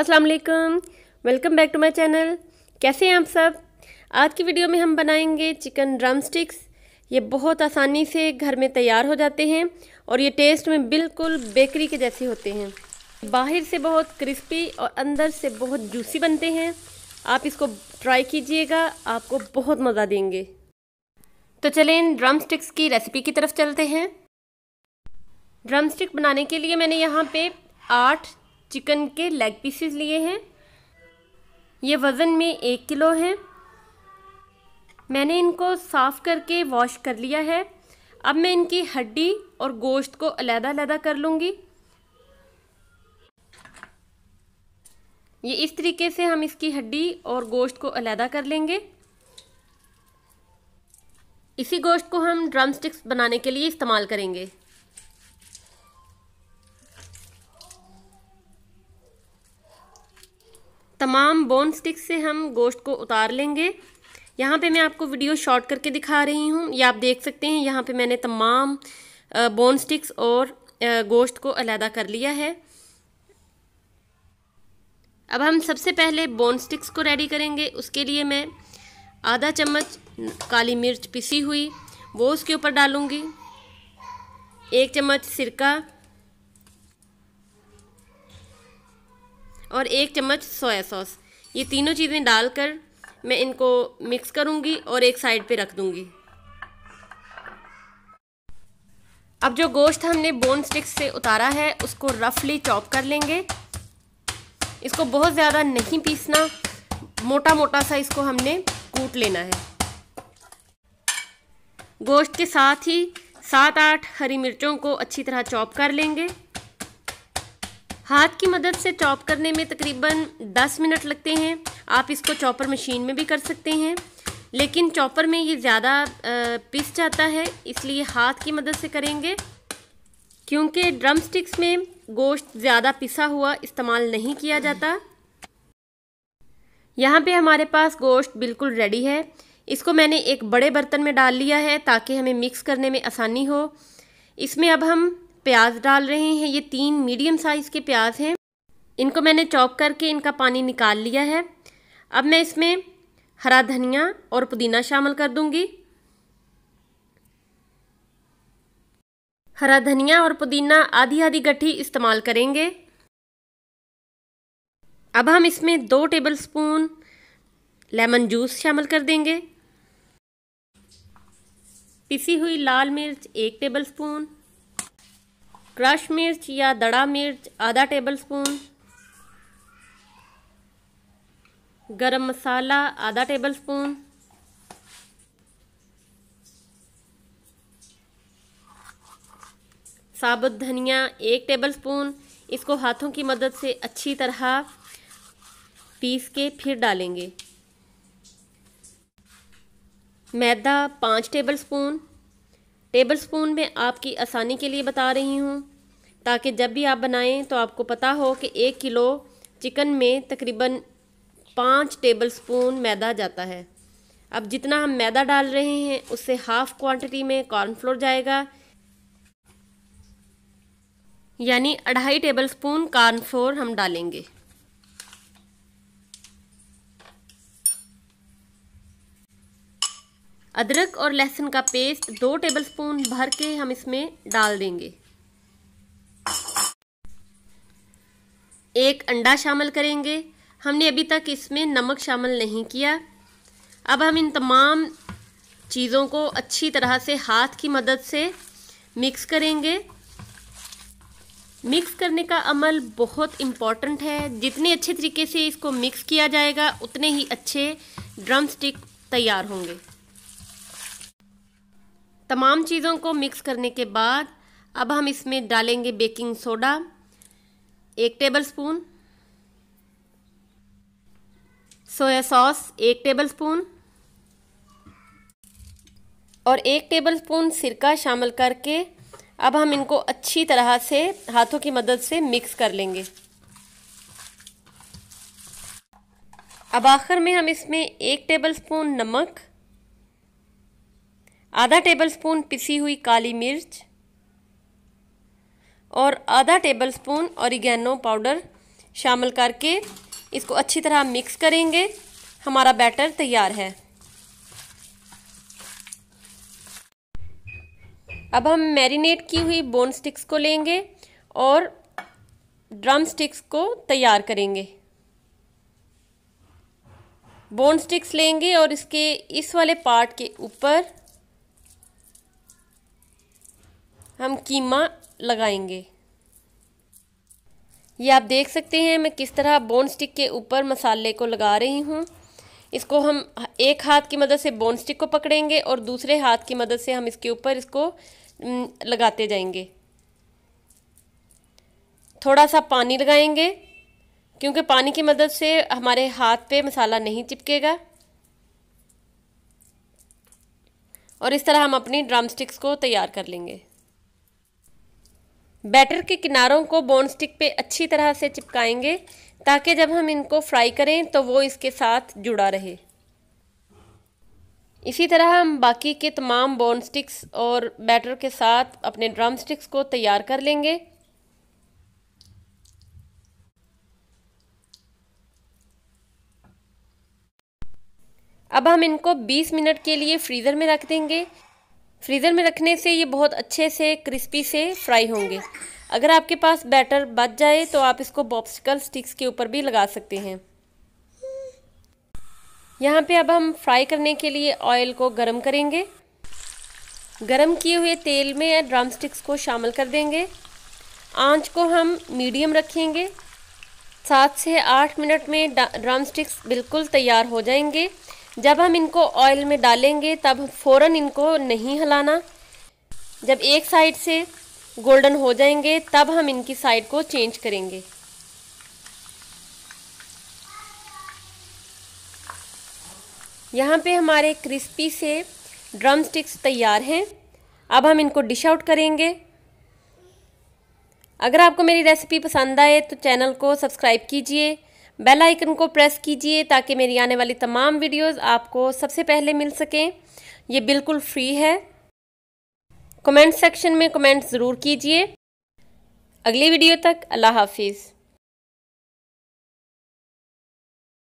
अस्सलाम वालेकुम welcome back to my channel कैसे हैं आप सब आज की वीडियो में हम बनाएंगे चिकन ड्रम स्टिक्स ये बहुत आसानी से घर में तैयार हो जाते हैं और ये टेस्ट में बिल्कुल बेकरी के जैसे होते हैं बाहर से बहुत क्रिस्पी और अंदर से बहुत जूसी बनते हैं आप इसको ट्राई कीजिएगा आपको बहुत मज़ा देंगे तो चलें इन ड्रम स्टिक्स की रेसिपी की तरफ चलते हैं ड्रम स्टिक बनाने के लिए मैंने यहाँ पे आठ चिकन के लेग पीसेस लिए हैं ये वज़न में एक किलो है मैंने इनको साफ़ करके वॉश कर लिया है अब मैं इनकी हड्डी और गोश्त को अलहदा अलहदा कर लूँगी ये इस तरीके से हम इसकी हड्डी और गोश्त को अलहदा कर लेंगे इसी गोश्त को हम ड्रमस्टिक्स बनाने के लिए इस्तेमाल करेंगे तमाम बोन स्टिक्स से हम गोश्त को उतार लेंगे यहाँ पे मैं आपको वीडियो शॉर्ट करके दिखा रही हूँ या आप देख सकते हैं यहाँ पे मैंने तमाम बोन स्टिक्स और गोश्त को अलहदा कर लिया है अब हम सबसे पहले बोन स्टिक्स को रेडी करेंगे उसके लिए मैं आधा चम्मच काली मिर्च पिसी हुई वो उसके ऊपर डालूँगी एक चम्मच सिरका और एक चम्मच सोया सॉस ये तीनों चीज़ें डालकर मैं इनको मिक्स करूँगी और एक साइड पे रख दूँगी अब जो गोश्त हमने बोन स्टिक्स से उतारा है उसको रफली चॉप कर लेंगे इसको बहुत ज़्यादा नहीं पीसना मोटा मोटा सा इसको हमने कूट लेना है गोश्त के साथ ही सात आठ हरी मिर्चों को अच्छी तरह चॉप कर लेंगे हाथ की मदद से चॉप करने में तकरीबन 10 मिनट लगते हैं आप इसको चॉपर मशीन में भी कर सकते हैं लेकिन चॉपर में ये ज़्यादा पिस जाता है इसलिए हाथ की मदद से करेंगे क्योंकि ड्रम स्टिक्स में गोश्त ज़्यादा पिसा हुआ इस्तेमाल नहीं किया जाता यहाँ पे हमारे पास गोश्त बिल्कुल रेडी है इसको मैंने एक बड़े बर्तन में डाल लिया है ताकि हमें मिक्स करने में आसानी हो इसमें अब हम प्याज डाल रहे हैं ये तीन मीडियम साइज़ के प्याज हैं इनको मैंने चॉप करके इनका पानी निकाल लिया है अब मैं इसमें हरा धनिया और पुदीना शामिल कर दूंगी हरा धनिया और पुदीना आधी आधी गट्ठी इस्तेमाल करेंगे अब हम इसमें दो टेबल स्पून लेमन जूस शामिल कर देंगे पिसी हुई लाल मिर्च एक टेबल स्पून क्रश मिर्च या दड़ा मिर्च आधा टेबलस्पून गरम मसाला आधा टेबलस्पून साबुत धनिया एक टेबलस्पून इसको हाथों की मदद से अच्छी तरह पीस के फिर डालेंगे मैदा पाँच टेबलस्पून टेबल स्पून में आपकी आसानी के लिए बता रही हूँ ताकि जब भी आप बनाएं तो आपको पता हो कि एक किलो चिकन में तकरीबन पाँच टेबल स्पून मैदा जाता है अब जितना हम मैदा डाल रहे हैं उससे हाफ़ क्वांटिटी में कॉर्नफ्लोर जाएगा यानी अढ़ाई टेबल स्पून कॉर्नफ्लोर हम डालेंगे अदरक और लहसुन का पेस्ट दो टेबलस्पून भर के हम इसमें डाल देंगे एक अंडा शामिल करेंगे हमने अभी तक इसमें नमक शामिल नहीं किया अब हम इन तमाम चीज़ों को अच्छी तरह से हाथ की मदद से मिक्स करेंगे मिक्स करने का अमल बहुत इम्पॉर्टेंट है जितने अच्छे तरीके से इसको मिक्स किया जाएगा उतने ही अच्छे ड्रम स्टिक तैयार होंगे तमाम चीज़ों को मिक्स करने के बाद अब हम इसमें डालेंगे बेकिंग सोडा एक टेबल स्पून सोया सॉस एक टेबल स्पून और एक टेबल स्पून सिरका शामिल करके अब हम इनको अच्छी तरह से हाथों की मदद से मिक्स कर लेंगे अब आखिर में हम इसमें एक टेबल स्पून नमक आधा टेबलस्पून पिसी हुई काली मिर्च और आधा टेबलस्पून औरिगेनो पाउडर शामिल करके इसको अच्छी तरह मिक्स करेंगे हमारा बैटर तैयार है अब हम मैरिनेट की हुई बोन स्टिक्स को लेंगे और ड्रम स्टिक्स को तैयार करेंगे बोन स्टिक्स लेंगे और इसके इस वाले पार्ट के ऊपर हम कीमा लगाएंगे ये आप देख सकते हैं मैं किस तरह बोन स्टिक के ऊपर मसाले को लगा रही हूँ इसको हम एक हाथ की मदद से बोन स्टिक को पकड़ेंगे और दूसरे हाथ की मदद से हम इसके ऊपर इसको लगाते जाएंगे थोड़ा सा पानी लगाएंगे क्योंकि पानी की मदद से हमारे हाथ पे मसाला नहीं चिपकेगा और इस तरह हम अपनी ड्रम स्टिक्स को तैयार कर लेंगे बैटर के किनारों को बोन स्टिक पे अच्छी तरह से चिपकाएंगे ताकि जब हम इनको फ्राई करें तो वो इसके साथ जुड़ा रहे इसी तरह हम बाकी के तमाम बोन स्टिक्स और बैटर के साथ अपने ड्रम स्टिक्स को तैयार कर लेंगे अब हम इनको 20 मिनट के लिए फ्रीज़र में रख देंगे फ्रीज़र में रखने से ये बहुत अच्छे से क्रिस्पी से फ्राई होंगे अगर आपके पास बैटर बच जाए तो आप इसको बॉप्सिकल स्टिक्स के ऊपर भी लगा सकते हैं यहाँ पे अब हम फ्राई करने के लिए ऑयल को गर्म करेंगे गरम किए हुए तेल में ड्रम स्टिक्स को शामिल कर देंगे आंच को हम मीडियम रखेंगे सात से आठ मिनट में ड्रम स्टिक्स बिल्कुल तैयार हो जाएंगे जब हम इनको ऑयल में डालेंगे तब फ़ौरन इनको नहीं हलाना जब एक साइड से गोल्डन हो जाएंगे तब हम इनकी साइड को चेंज करेंगे यहाँ पे हमारे क्रिस्पी से ड्रम स्टिक्स तैयार हैं अब हम इनको डिश आउट करेंगे अगर आपको मेरी रेसिपी पसंद आए तो चैनल को सब्सक्राइब कीजिए बेल आइकन को प्रेस कीजिए ताकि मेरी आने वाली तमाम वीडियोस आपको सबसे पहले मिल सकें ये बिल्कुल फ्री है कमेंट सेक्शन में कमेंट ज़रूर कीजिए अगली वीडियो तक अल्लाह हाफिज़